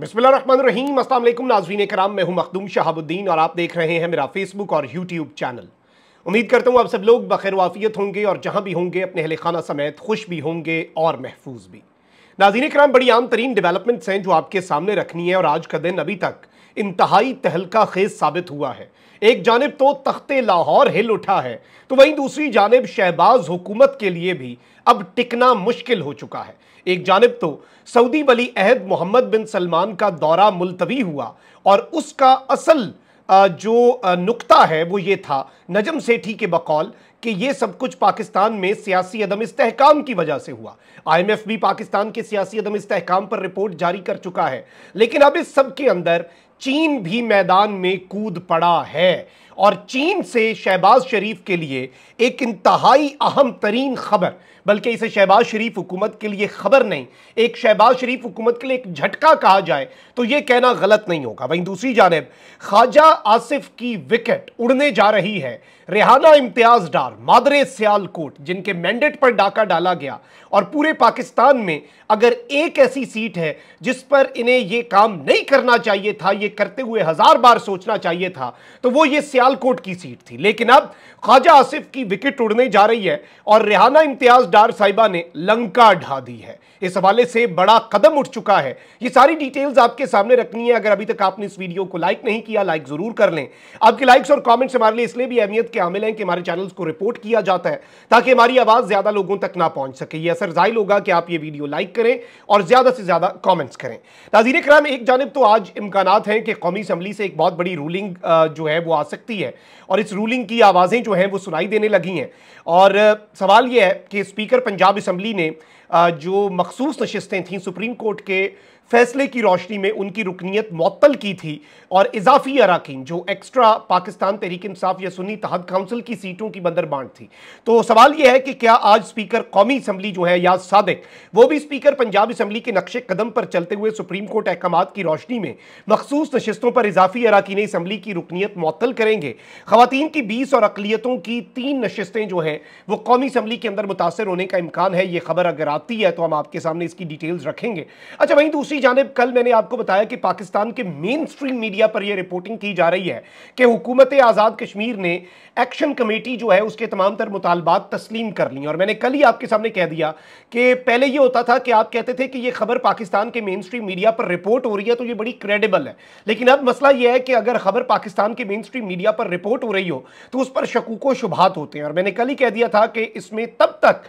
बिस्मिल्लाम असलम नाजरीन कराम मैं हूं मखदूम शहाबुद्दीन और आप देख रहे हैं मेरा फेसबुक और यूट्यूब चैनल उम्मीद करता हूं आप सब लोग बखैर वाफियत होंगे और जहां भी होंगे अपने अहल खाना समेत खुश भी होंगे और महफूज भी नाजीन कराम बड़ी आम तरीन डेवलपमेंट्स हैं जो आपके सामने रखनी है और आज का दिन अभी तक इंतहाई तहलका खेज साबित हुआ है एक जानब तो तख्ते लाहौर हिल उठा है तो वहीं दूसरी जानब शहबाज हुकूमत के लिए भी अब टिकना मुश्किल हो चुका है एक जानब तो सऊदी वली अहद मोहम्मद बिन सलमान का दौरा मुलतवी हुआ और उसका असल जो नुकता है वो ये था नजम सेठी के बकौल कि ये सब कुछ पाकिस्तान में सियासी अदम इस्तेकाम की वजह से हुआ आईएमएफ भी पाकिस्तान के सियासी अदम इस्तेकाम पर रिपोर्ट जारी कर चुका है लेकिन अब इस सब के अंदर चीन भी मैदान में कूद पड़ा है और चीन से शहबाज शरीफ के लिए एक इंतहाई अहम तरीन खबर बल्कि इसे शहबाज शरीफ हुकूमत के लिए खबर नहीं एक शहबाज शरीफ हुकूमत के लिए एक झटका कहा जाए तो यह कहना गलत नहीं होगा वहीं दूसरी जानब ख्वाजा आसिफ की विकेट उड़ने जा रही है रेहाना इम्तियाज डार मादरे सियालकोट जिनके मैंडेट पर डाका डाला गया और पूरे पाकिस्तान में अगर एक ऐसी सीट है जिस पर इन्हें ये काम नहीं करना चाहिए था ये करते हुए हज़ार बार सोचना चाहिए था तो वो ये सियालकोट की सीट थी लेकिन अब ख्वाजा आसिफ की विकेट उड़ने जा रही है और रेहाना इम्तियाज डार साहिबा ने लंका ढा दी है इस हवाले से बड़ा कदम उठ चुका है ये सारी डिटेल्स आपके सामने रखनी है अगर अभी तक आपने इस वीडियो को लाइक नहीं किया लाइक ज़रूर कर लें आपके लाइक्स और कॉमेंट्स हमारे लिए इसलिए भी अहमियत के हामिल हैं कि हमारे चैनल्स को रिपोर्ट किया जाता है ताकि हमारी आवाज़ ज़्यादा लोगों तक ना पहुँच सके ये असर जाहिर होगा कि आप ये वीडियो लाइक करें और ज़्यादा से ज़्यादा कॉमेंट्स करें नाजीर कराम एक जानब तो आज इम्कान हैं कि कौमी असम्बली से एक बहुत बड़ी रूलिंग जो है वो आ सकती है और इस रूलिंग की आवाज़ें जो हैं वो सुनाई देने लगी हैं और सवाल ये है कि स्पीकर पंजाब असम्बली ने जो मखसूस नशस्तें थीं सुप्रीम कोर्ट के फैसले की रोशनी में उनकी रुकनीत मअतल की थी और इजाफी अरकान जो एक्स्ट्रा पाकिस्तान तहरीक इंसाफ या सुनी तहद काउंसिल की सीटों की बंदर बांट थी तो सवाल यह है कि क्या आज स्पीकर कौमी असम्बली जो है या सदक वो भी स्पीकर पंजाब असम्बली के नक्शे कदम पर चलते हुए सुप्रीम कोर्ट अहकाम की रोशनी में मखसूस नशस्तों पर इजाफी अरकान असम्बली की रुकनीत मअतल करेंगे खातन की बीस और अकलीतों की तीन नशस्तें जो हैं वो कौमी असम्बली के अंदर मुतासर होने का इम्कान है ये खबर अगर आती है तो हम आपके सामने इसकी डिटेल्स रखेंगे अच्छा वहीं दूसरी दूसरी जानब कल मैंने आपको बताया कि पाकिस्तान के मेन स्ट्रीम मीडिया पर यह रिपोर्टिंग की जा रही है कि हुकूमत आज़ाद कश्मीर ने एक्शन कमेटी जो है उसके तमाम तर मुतालबात तस्लीम कर ली और मैंने कल ही आपके सामने कह दिया कि पहले यह होता था कि आप कहते थे कि यह खबर पाकिस्तान के मेन स्ट्रीम मीडिया पर रिपोर्ट हो रही है तो यह बड़ी क्रेडिबल है लेकिन अब मसला यह है कि अगर खबर पाकिस्तान के मेन स्ट्रीम मीडिया पर रिपोर्ट हो रही हो तो उस पर शकूको शुभात होते हैं और मैंने कल ही कह दिया था कि इसमें तब तक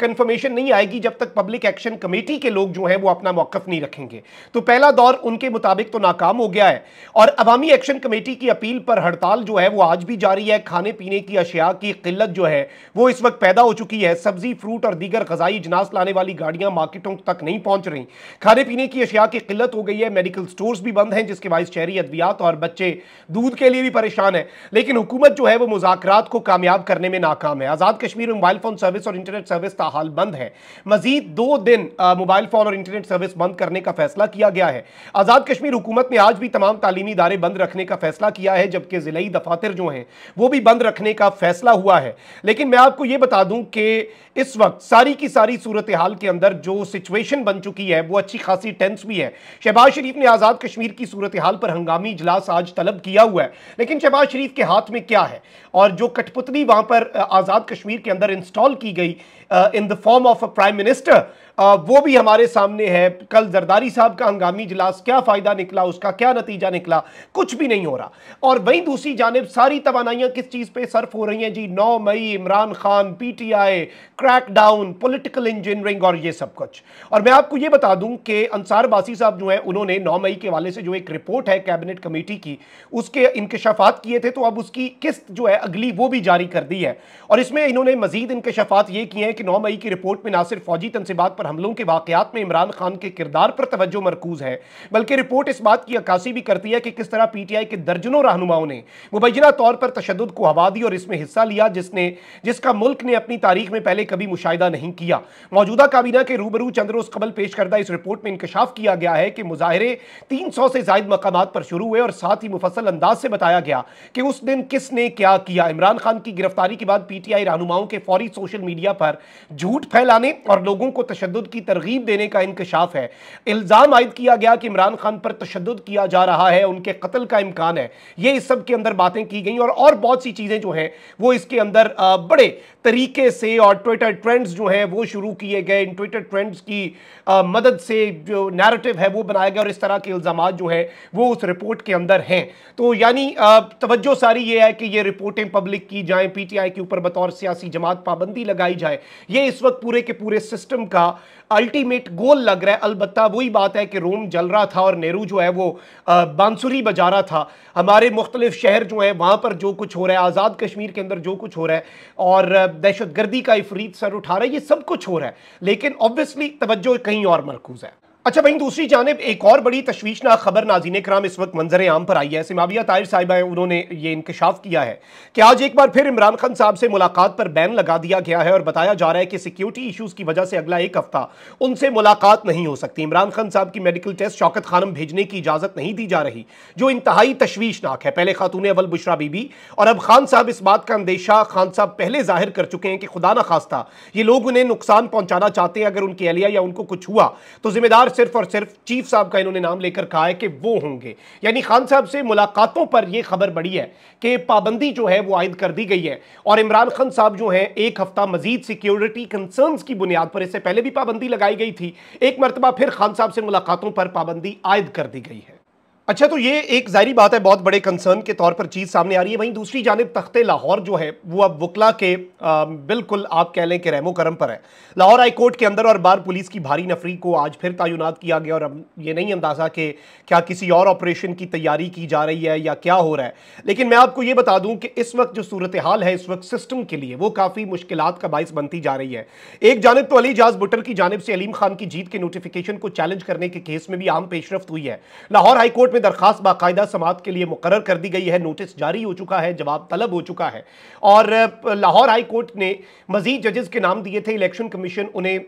कंफर्मेशन नहीं आएगी जब तक पब्लिक एक्शन कमेटी के लोग जो है वो अपना मौकफ नहीं रखेंगे रखेंगे तो पहला दौर उनके मुताबिक तो नाकाम हो गया है और अवामी एक्शन कमेटी की अपील पर हड़ताल जो है वो आज भी जारी है खाने पीने की अशिया की किल्लत जो है वो इस वक्त पैदा हो चुकी है सब्जी फ्रूट और दीगर गजाई इजनास लाने वाली गाड़ियां मार्केटों तक नहीं पहुंच रही खाने पीने की अशिया की किल्लत हो गई है मेडिकल स्टोर भी बंद हैं जिसके बाद शहरी अद्वियात और बच्चे दूध के लिए भी परेशान है लेकिन हुकूमत जो है वो मुजाकर को कामयाब करने में नाकाम है आज़ाद कश्मीर में मोबाइल फ़ोन सर्विस और इंटरनेट सर्विस ताहाल बंद है मजीद दो दिन मोबाइल फ़ोन और इंटरनेट सर्विस बंद करने का का फैसला किया गया है आज़ाद कश्मीर हुकूमत ने आज भी तमाम तालीमी इदारे बंद रखने का फैसला किया है जबकि ज़िली दफातर जो हैं वो भी बंद रखने का फैसला हुआ है लेकिन मैं आपको ये बता दूं कि इस वक्त सारी की सारी सूरत हाल के अंदर जो सिचुएशन बन चुकी है वो अच्छी खासी टेंस भी है शहबाज शरीफ ने आज़ाद कश्मीर की सूरत हाल पर हंगामी इजलास आज तलब किया हुआ है लेकिन शहबाज शरीफ के हाथ में क्या है और जो कठपुतली वहां पर आज़ाद कश्मीर के अंदर इंस्टॉल की गई in the form of a prime minister वो भी हमारे सामने है कल जरदारी साहब का हंगामी इजलास क्या फ़ायदा निकला उसका क्या नतीजा निकला कुछ भी नहीं हो रहा और वहीं दूसरी जानब सारी तोानाइयाँ किस चीज़ पर सर्फ हो रही हैं जी नौ मई Imran Khan P T I political engineering और ये सब कुछ और मैं आपको ये बता दूँ कि अंसार बासी साहब जो है उन्होंने नौ मई के वाले से जो एक रिपोर्ट है कैबिनेट कमेटी की उसके इंकशाफात किए थे तो अब उसकी किस्त जो है अगली वो भी जारी कर दी है और इसमें इन्होंने मजीद इंकशाफात ये किए हैं कि नौ मई की रिपोर्ट में ना सिर्फ फौजी तनसीबात पर हमलों के वाकत में इमरान खान के किरदार पर तवज्जो मरकूज है बल्कि रिपोर्ट इस बात की अक्सी भी करती है कि किस तरह पी टी आई के दर्जनों रहनुमाओं ने मुबैना तौर पर तशद को हवा दी और इसमें हिस्सा लिया जिसने जिसका मुल्क ने अपनी तारीख में पहले कभी मुशाह नहीं किया मौजूदा काबीना के रूबरू चंद्रोज कबल पेश करदा इस रिपोर्ट में इंकशाफ किया गया है कि मुजाहरे तीन सौ से जायद मकाम पर शुरू हुए और साथ ही मुफसल अंदाज से बताया गया कि उस दिन किसने क्या किया इमरान खान की गिरफ्तारी के बाद पी टी आई रहनुमाओं के फौरी सोशल मीडिया पर झूठ फैलाने और लोगों को तशद तशद की तरगीब देने का इंकशाफ है इल्ज़ाम आयद किया गया कि इमरान खान पर तशद किया जा रहा है उनके कत्ल का इम्कान है ये इस सब के अंदर बातें की गई और, और बहुत सी चीज़ें जो हैं वो इसके अंदर बड़े तरीके से और ट्विटर ट्रेंड्स जो हैं वो शुरू किए गए इन ट्विटर ट्रेंड्स की आ, मदद से जो नैरेटिव है वो बनाया गया और इस तरह के इल्ज़ाम जो हैं वो उस रिपोर्ट के अंदर हैं तो यानी तवज्जो सारी ये है कि ये रिपोर्टें पब्लिक की जाएँ पी के ऊपर बतौर सियासी जमात पाबंदी लगाई जाए ये इस वक्त पूरे के पूरे सिस्टम का अल्टीमेट गोल लग रहा है अलबत् वही बात है कि रोम जल रहा था और नेहरू जो है वो बांसुरी बजा रहा था हमारे मुख्तलिफ शहर जो हैं वहाँ पर जो कुछ हो रहा है आज़ाद कश्मीर के अंदर जो कुछ हो रहा है और दहशत गर्दी का इफरीत सर उठा रहा है ये सब कुछ हो रहा है लेकिन ऑब्वियसली तोज्जो कहीं और मरकूज़ है अच्छा भाई दूसरी जानब एक और बड़ी तशवीशनाक खबर नाजीन कराम इस वक्त मंजर आम पर आई है सिमाबिया ताहिर साहिबा हैं उन्होंने ये इंकशाफ किया है कि आज एक बार फिर इमरान खान साहब से मुलाकात पर बैन लगा दिया गया है और बताया जा रहा है कि सिक्योरिटी इशूज़ की वजह से अगला एक हफ्ता उनसे मुलाकात नहीं हो सकती इमरान खान साहब की मेडिकल टेस्ट शौकत खानम भेजने की इजाज़त नहीं दी जा रही जो इंतहाई तश्वीशनाक है पहले खातून अवल बुशरा बीबी और अब खान साहब इस बात का अंदेशा खान साहब पहले जाहिर कर चुके हैं कि खुदा न खास्ता ये लोग उन्हें नुकसान पहुँचाना चाहते हैं अगर उनकी एहलिया या उनको कुछ हुआ तो जिम्मेदार सिर्फ और सिर्फ चीफ साहब का इन्होंने नाम लेकर कहा है कि वो होंगे यानी खान साहब से मुलाकातों पर यह खबर बड़ी है कि पाबंदी जो है वो आयद कर दी गई है और इमरान खान साहब जो है एक हफ्ता मजीद सिक्योरिटी कंसर्न की बुनियाद पर इससे पहले भी पाबंदी लगाई गई थी एक मरतबा फिर खान साहब से मुलाकातों पर पाबंदी आयद कर दी गई है अच्छा तो ये एक जाहरी बात है बहुत बड़े कंसर्न के तौर पर चीज़ सामने आ रही है वहीं दूसरी जानब तख्ते लाहौर जो है वो अब वकला के आ, बिल्कुल आप कह लें कि रहमो करम पर है लाहौर हाई कोर्ट के अंदर और बार पुलिस की भारी नफरी को आज फिर तयनत किया गया और अब ये नहीं अंदाज़ा कि क्या किसी और ऑपरेशन की तैयारी की जा रही है या क्या हो रहा है लेकिन मैं आपको ये बता दूँ कि इस वक्त जो सूरत हाल है इस वक्त सिस्टम के लिए वो काफ़ी मुश्किल का बायस बनती जा रही है एक जानब तो अली जाज बुटर की जानब से अलीम खान की जीत के नोटिफिकेशन को चैलेंज करने के केस में भी आम पेशरफ हुई है लाहौर हाईकोर्ट में दरखास्त बाकायदा समाप्त के लिए मुकर कर दी गई है नोटिस जारी हो चुका है जवाब तलब हो चुका है और लाहौर हाई कोर्ट ने मजीद जजेस के नाम दिए थे इलेक्शन कमीशन उन्हें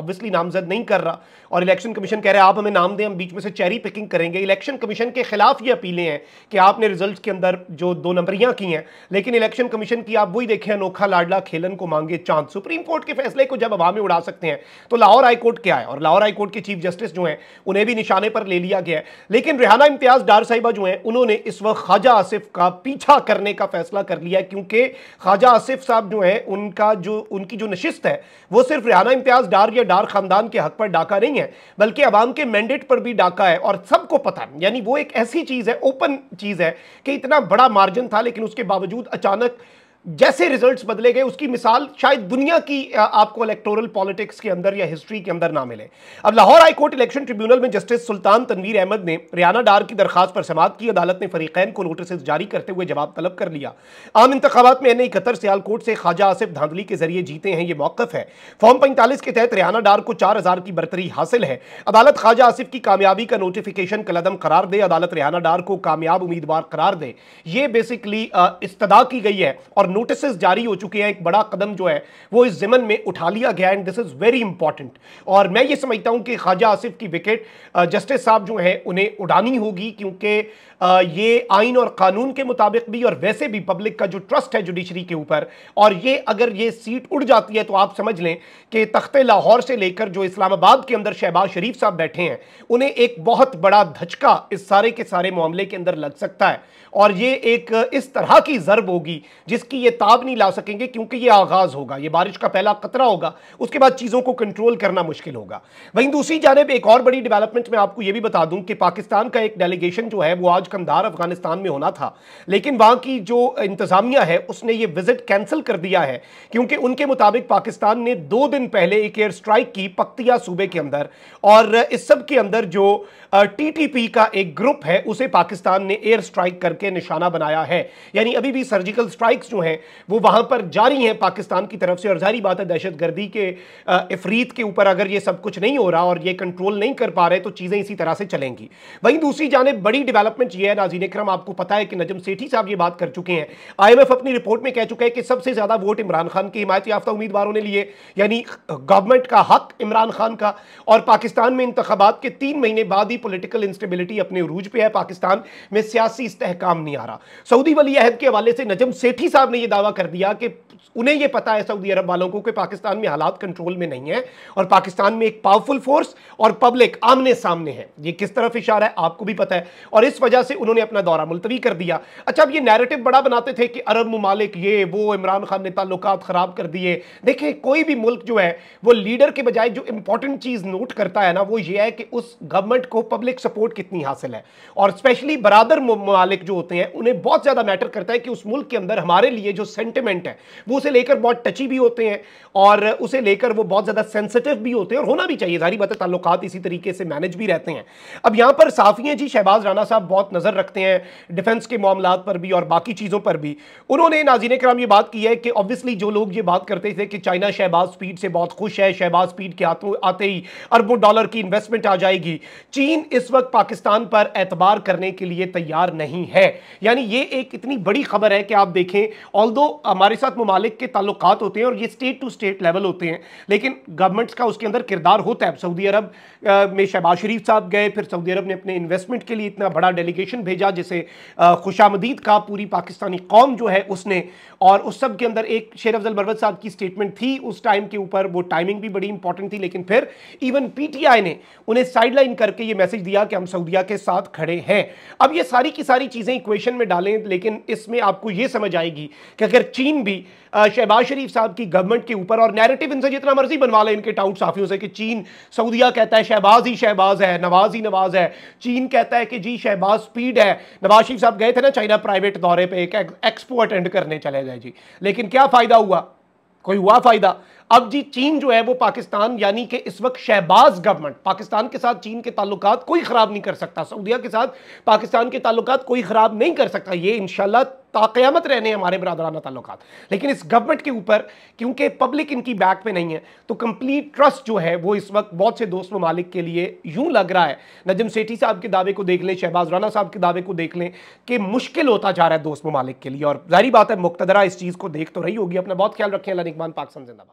ऑब्वियसली नामजद नहीं कर रहा और इलेक्शन कमीशन कह रहे हैं आप हमें नाम दें हम बीच में से चेरी पिकिंग करेंगे इलेक्शन कमीशन के खिलाफ ये अपीलें हैं कि आपने रिजल्ट के अंदर जो दो नंबरियां की हैं लेकिन इलेक्शन कमीशन की आप वही देखें अनोखा लाडला खेलन को मांगे चांद सुप्रीम कोर्ट के फैसले को जब हवा में उड़ा सकते हैं तो लाहौर हाईकोर्ट क्या है और लाहौर हाईकोर्ट के चीफ जस्टिस जो है उन्हें भी निशाने पर ले लिया गया है लेकिन रिहान खाना इम्तियाज डार साहिबा जो हैं उन्होंने इस वक्त ख्वाजा आसिफ का पीछा करने का फैसला कर लिया क्योंकि ख्वाजा आसिफ साहब जो हैं उनका जो उनकी जो नशिस्त है वो सिर्फ रिहाना इम्तियाज डार या डार खानदान के हक पर डाका नहीं है बल्कि आवाम के मैंडेट पर भी डाका है और सबको पता है यानी वो एक ऐसी चीज़ है ओपन चीज़ है कि इतना बड़ा मार्जिन था लेकिन उसके बावजूद अचानक जैसे रिजल्ट्स बदले गए उसकी मिसाल शायद दुनिया की आपको इलेक्टोरल पॉलिटिक्स के अंदर या हिस्ट्री के अंदर ना मिले अब Lahore high court election tribunal में जस्टिस सुल्तान तनवीर अहमद ने रियाना डार की दरखास्त पर समाप्त की अदालत ने फरीकैन को नोटिस जारी करते हुए जवाब तलब कर लिया आम इंतबात में एन इकहत्तर सियालकोट से ख्वाजा आसिफ धांधली के जरिए जीते हैं ये मौकफ है फॉर्म पैंतालीस के तहत रियाना डार को चार की बरतरी हासिल है अदालत ख्वाजा आसिफ की कामयाबी का नोटिफिकेशन कलदम करार दे अदालत रियाना डार को कामयाब उम्मीदवार करार दे ये बेसिकली इस्तदा की गई है और नोटिस जारी हो चुके हैं एक बड़ा कदम जो है वो इस जिमन में उठा लिया गया and this is very important और मैं ये समझता हूं कि ख्वाजा आसिफ की विकेट जस्टिस साहब जो है उन्हें उड़ानी होगी क्योंकि ये आइन और कानून के मुताबिक भी और वैसे भी पब्लिक का जो ट्रस्ट है जुडिशरी के ऊपर और ये अगर ये सीट उड़ जाती है तो आप समझ लें कि तख्ते लाहौर से लेकर जो इस्लामाबाद के अंदर शहबाज शरीफ साहब बैठे हैं उन्हें एक बहुत बड़ा धचका इस सारे के सारे मामले के अंदर लग सकता है और ये एक इस तरह की ज़रब होगी जिसकी ये ताब नहीं ला सकेंगे क्योंकि ये आगाज़ होगा ये बारिश का पहला कतरा होगा उसके बाद चीज़ों को कंट्रोल करना मुश्किल होगा वहीं दूसरी जानब एक और बड़ी डेवलपमेंट में आपको यह भी बता दूं कि पाकिस्तान का एक डेलीगेशन जो है वो आज कंधार अफगानिस्तान में होना था लेकिन वहाँ की जो इंतज़ामिया है उसने ये विजिट कैंसिल कर दिया है क्योंकि उनके मुताबिक पाकिस्तान ने दो दिन पहले एक एयर स्ट्राइक की पक्तिया सूबे के अंदर और इस सब के अंदर जो टीटीपी का एक ग्रुप है उसे पाकिस्तान ने एयर स्ट्राइक करके निशाना बनाया है यानी अभी भी सर्जिकल स्ट्राइक्स जो है हैं वो वहाँ पर जारी हैं पाकिस्तान की तरफ से और जारी बात है दहशत गर्दी के इफरीत के ऊपर अगर ये सब कुछ नहीं हो रहा और ये कंट्रोल नहीं कर पा रहे तो चीज़ें इसी तरह से चलेंगी वहीं दूसरी जानब बड़ी डेवलपमेंट ये है नाजीन क्रम आपको पता है कि नजम सेठी साहब ये बात कर चुके हैं आई अपनी रिपोर्ट में कह चुका है कि सबसे ज़्यादा वोट इमरान खान की हिमात याफ्ता उम्मीदवारों ने लिए यानी गवर्नमेंट का हक इमरान खान का और पाकिस्तान में इंतबात के तीन महीने बाद ही पोलिटिकल इंस्टेबिलिटी अपने रूज पर है पाकिस्तान में सियासी इस्तेकाम नहीं आ रहा सऊदी वली अहद के हवाले से नजम सेठी साहब ने ने ये दावा कर दिया कि उन्हें ये पता है सऊदी अरब वालों को कि पाकिस्तान में हालात कंट्रोल में नहीं है और पाकिस्तान में एक पावरफुल फोर्स और पब्लिक आमने सामने है ये किस तरफ इशारा है आपको भी पता है और इस वजह से उन्होंने अपना दौरा मुलतवी कर दिया अच्छा अब ये नैरेटिव बड़ा बनाते थे कि अरब ममालिक ये वो इमरान खान ने ताल्लुक ख़राब कर दिए देखिए कोई भी मुल्क जो है वो लीडर के बजाय जो इंपॉर्टेंट चीज़ नोट करता है ना वो ये है कि उस गवर्नमेंट को पब्लिक सपोर्ट कितनी हासिल है और स्पेशली बरादर ममालिक जो होते हैं उन्हें बहुत ज़्यादा मैटर करता है कि उस मुल्क के अंदर हमारे लिए ये जो सेंटिमेंट है वो उसे लेकर बहुत टची भी होते हैं और उसे लेकर वो बहुत ज़्यादा सेंसिटिव भी होते हैं और होना भी चाहिए जारी बात है ताल्लुक इसी तरीके से मैनेज भी रहते हैं अब यहाँ पर साफिया जी शहबाज राना साहब बहुत नज़र रखते हैं डिफेंस के मामला पर भी और बाकी चीज़ों पर भी उन्होंने नाजीन कराम ये बात की है कि ऑब्वियसली जो लोग ये बात करते थे कि चाइना शहबाज स्पीड से बहुत खुश है शहबाज स्पीड के आते ही अरबों डॉलर की इन्वेस्टमेंट आ जाएगी चीन इस वक्त पाकिस्तान पर एतबार करने के लिए तैयार नहीं है यानी ये एक इतनी बड़ी खबर है कि आप देखें ऑल uh, हमारे साथ ममालिक के ताल्लुक होते हैं और ये स्टेट टू स्टेट लेवल होते हैं लेकिन गवर्नमेंट्स का उसके अंदर किरदार होता है सऊदी अरब uh, में शहबाज शरीफ साहब गए फिर सऊदी अरब ने अपने इन्वेस्टमेंट के लिए इतना बड़ा डेलीगेशन भेजा जिसे uh, खुशामदीद का पूरी पाकिस्तानी कौम जो है उसने और उस सब के अंदर एक शेर अफजल बरवत साहब की स्टेटमेंट थी उस टाइम के ऊपर वो टाइमिंग भी बड़ी इंपॉर्टेंट थी लेकिन फिर इवन आई ने उन्हें साइडलाइन करके ये मैसेज दिया कि हम सऊदिया के साथ खड़े हैं अब ये सारी की सारी चीज़ें इक्वेशन में डालें लेकिन इसमें आपको ये समझ आएगी कि अगर चीन भी शहबाज शरीफ साहब की गवर्नमेंट के ऊपर और नैरेटिव इनसे जितना मर्जी बनवा ले इनके टाउट साफियों से कि चीन सऊदिया कहता है शहबाज ही शहबाज है नवाज ही नवाज है चीन कहता है कि जी शहबाज स्पीड है नवाज शरीफ साहब गए थे ना चाइना प्राइवेट दौरे पर एक एक्सपो अटेंड करने चले गए जी लेकिन क्या फ़ायदा हुआ कोई हुआ फ़ायदा अब जी चीन जो है वो पाकिस्तान यानी कि इस वक्त शहबाज गवर्नमेंट पाकिस्तान के साथ चीन के ताल्लुक कोई ख़राब नहीं कर सकता सऊदिया के साथ पाकिस्तान के ताल्लुक कोई ख़राब नहीं कर सकता ये इनशाला ताक़यामत रहने हमारे बरदराना ताल्लुक लेकिन इस गवर्नमेंट के ऊपर क्योंकि पब्लिक इनकी बैक में नहीं है तो कंप्लीट ट्रस्ट जो है वो इस वक्त बहुत से दोस्त ममालिक के लिए यूं लग रहा है नजम सेठी साहब के दावे को देख लें शहबाज राना साहब के दावे को देख लें कि मुश्किल होता जा रहा है दोस्त ममालिक के लिए और जारी बात है मुख्तरा इस चीज़ को देख तो रही होगी अपना बहुत ख्याल रखें अल्लाह पाकिस्तान जिंदाबाद